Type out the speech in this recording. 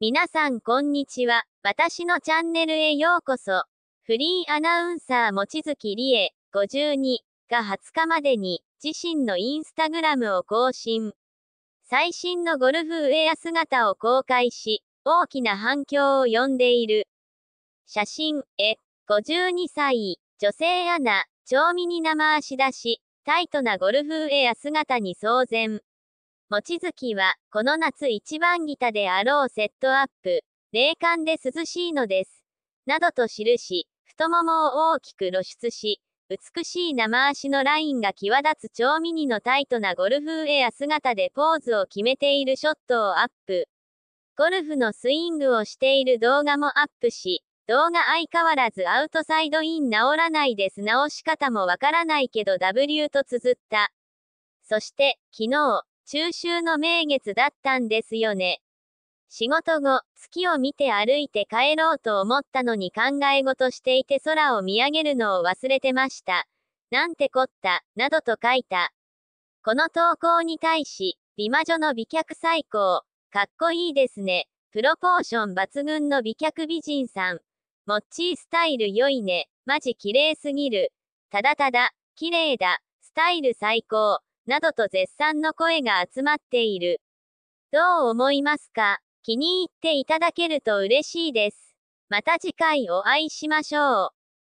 皆さんこんにちは。私のチャンネルへようこそ。フリーアナウンサー望月理恵52が20日までに自身のインスタグラムを更新。最新のゴルフウェア姿を公開し、大きな反響を呼んでいる。写真、え、52歳、女性アナ、超ミニ生足出し、タイトなゴルフウェア姿に騒然。望月は、この夏一番ギタであろうセットアップ、冷感で涼しいのです。などと記し、太ももを大きく露出し、美しい生足のラインが際立つ超ミニのタイトなゴルフウェア姿でポーズを決めているショットをアップ。ゴルフのスイングをしている動画もアップし、動画相変わらずアウトサイドイン直らないです直し方もわからないけど W と綴った。そして、昨日、中秋の名月だったんですよね。仕事後、月を見て歩いて帰ろうと思ったのに考え事していて空を見上げるのを忘れてました。なんてこった、などと書いた。この投稿に対し、美魔女の美脚最高、かっこいいですね。プロポーション抜群の美脚美人さん。もっちースタイル良いね。マジ綺麗すぎる。ただただ、綺麗だ。スタイル最高。などと絶賛の声が集まっている。どう思いますか気に入っていただけると嬉しいです。また次回お会いしましょう。